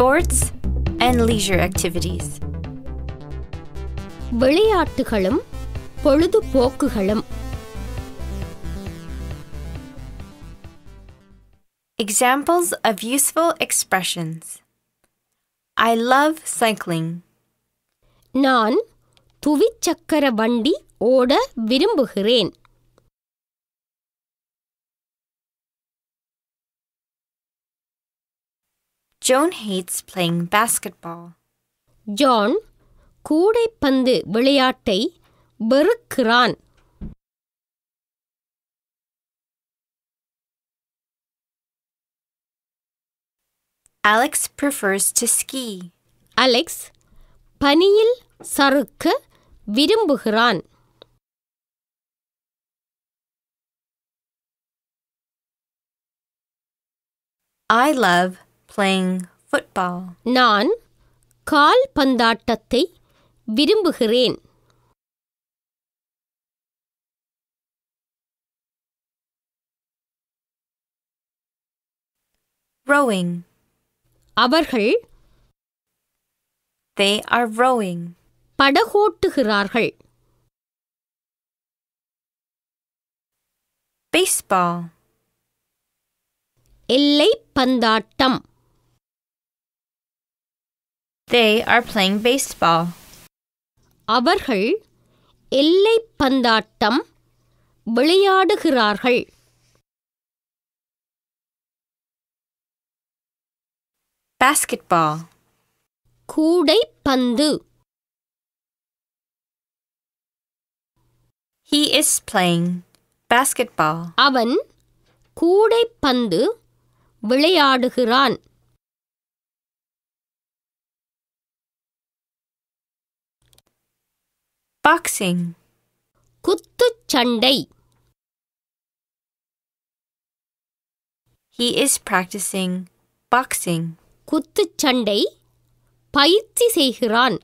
sports and leisure activities. விளையாட்டுகளும் பொழுதுபோக்குகளும் Examples of useful expressions. I love cycling. நான் துவிச்சக்கர வண்டி ஓட விரும்புகிறேன் Joan hates playing basketball. Joan கூடைப்பந்து விளையாட்டை வெறுக்கிறான் Alex prefers to ski. Alex, பனியில் சறுக்க விரும்புகிறான் I love playing football. Non call. Pandatate Vidimbuhrain. Rowing. Avarhal. They are rowing. Padahotuhirarhal. Baseball. இல்லை pandatam. They are playing baseball. அவர்கள் எல்லை பந்தாட்டம் விளையாடுகிறார்கள் Basketball. கூடை பந்து He is playing basketball. அவன் கூடை பந்து விளையாடுகிறான் boxing குத்துச்சண்டை He is practicing boxing குத்துச்சண்டை பயிற்சி செய்கிறான்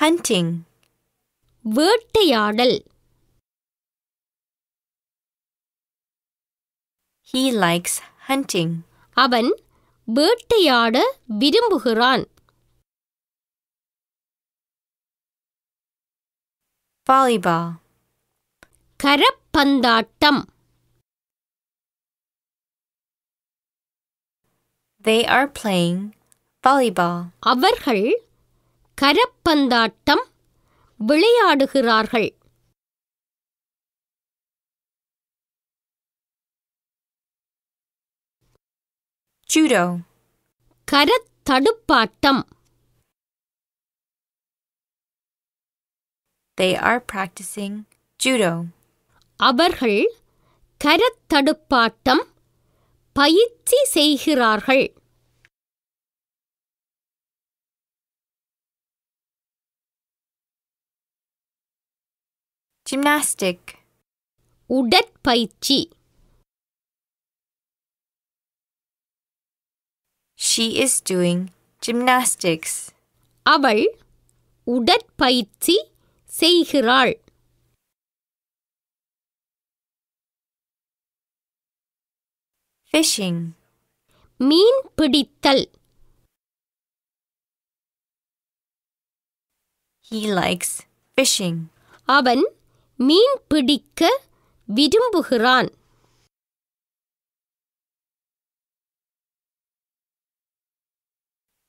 hunting வேட்டையாடல் He likes hunting அவன் வேட்டையாட விரும்புகிறான் volleyball கரப்பந்தாட்டம் They are playing volleyball அவர்கள் கரப்பந்தாட்டம் விளையாடுகிறார்கள் judo கரத் தடுப்பாட்டம் They are practicing judo. அவர்கள் கரத்தடுப்பாட்டம் பயிற்சி செய்கிறார்கள் Gymnastic. உடற்பயிற்சி She is doing gymnastics. அவள் உடற்பயிற்சி செய்கிறாள் Fishing. Mean pudital. He likes fishing. Aban mean pudika vidumbuhran.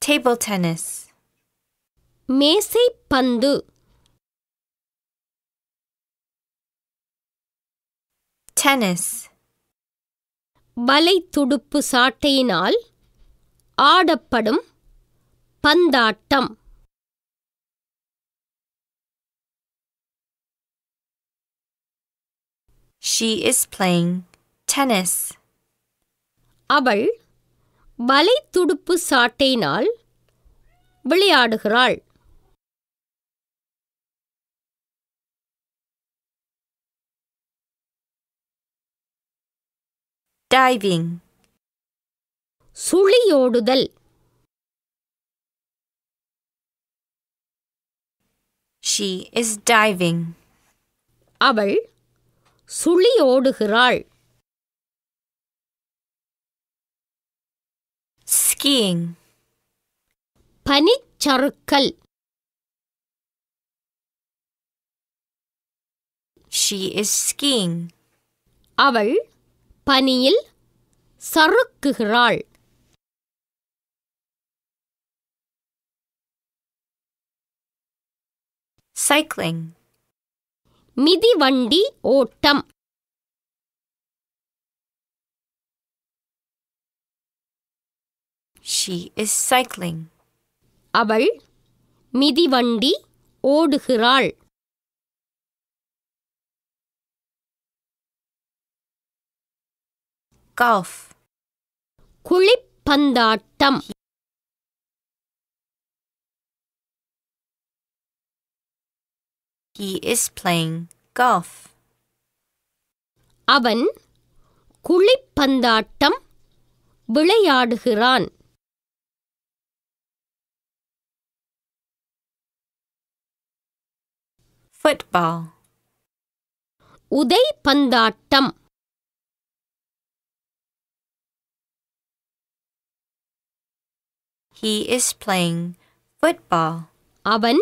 Table tennis. Mesai pandu. tennis. வலைத்துடுப்பு சாட்டையினால் ஆடப்படும் பந்தாட்டம் She is playing tennis. அவள் வலைத்துடுப்பு சாட்டையினால் விளையாடுகிறாள் diving. சுழியோடுதல் She is diving. அவள் சுழியோடுகிறாள். Skiing. பனிச்சறுக்கல் She is skiing. அவள் பனியில் சறுக்குகிறாள் cycling மிதிவண்டி ஓட்டம் she is cycling அவள் மிதிவண்டி ஓடுகிறாள் golf குழிப்பந்தாட்டம் He is playing golf. அவன் குழிப்பந்தாட்டம் விளையாடுகிறான் ஃபுட்பால் உதை பந்தாட்டம் He is playing football. Pandatam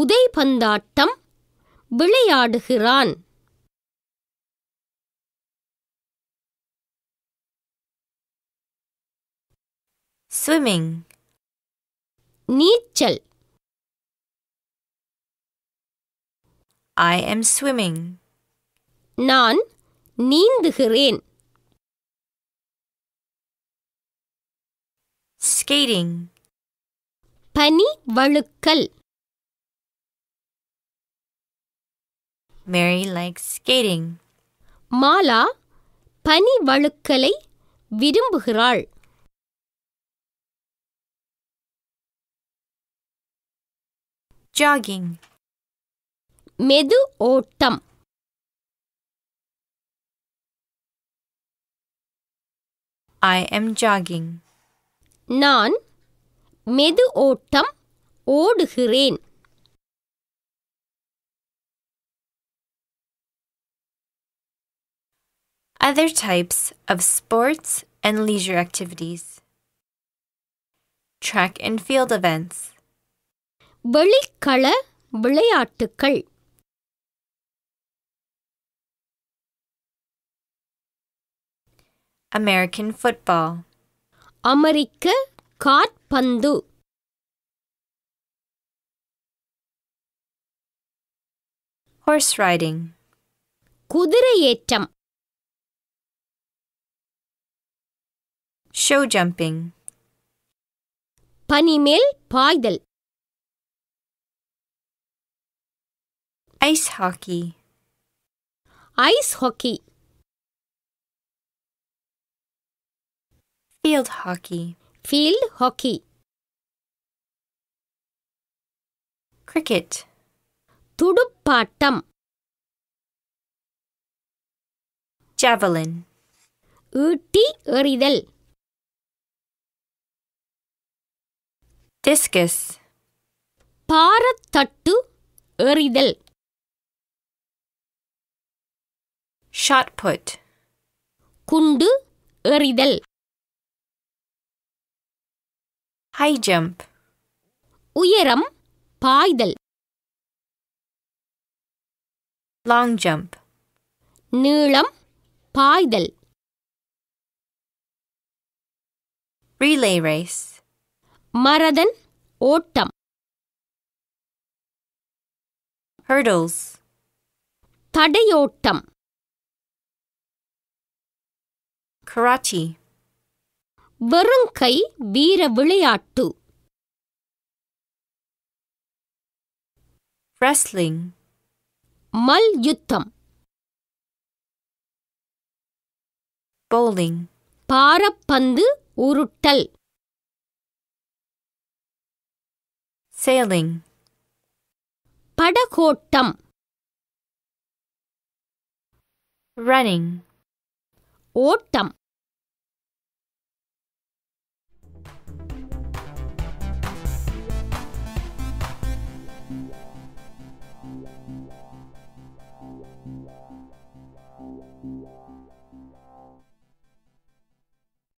உதைபந்தாட்டம் விளையாடுகிறான் swimming நீச்சல் I am swimming நான் நீந்துகிறேன் skating Pani வழுக்கல் Mary likes skating Mala பனி வழுக்கலை விரும்புகிறாள் jogging Medu Otam. I am jogging நான் மெது ஓட்டம் ஓடுகிறேன் Other types of sports and leisure activities. Track and field events. வெளிக்கள விளையாட்டுகள் American football. அமெரிக்க காற்பந்து ஹார்ஸ் ரைடிங் குதிரையேற்றம் ஷோ ஜம்பிங் பனிமேல் பாய்தல் ice hockey ice hockey Field hockey. Field hockey. Cricket. துடுப்பாட்டம் Javelin. ஊட்டி எறிதல் Discus. பாரத்தட்டு எறிதல் Shotput. kundu எறிதல் high jump. உயரம் பாய்தல் long jump. நீளம் பாய்தல் relay race. maraden ஓட்டம் hurdles. தடையோட்டம் Karachi வெறுங்கை வீர விளையாட்டு ரெஸ்லிங் மல் யுத்தம் போலிங் பாரப்பந்து உருட்டல் சேலிங் படகோட்டம் running ஓட்டம்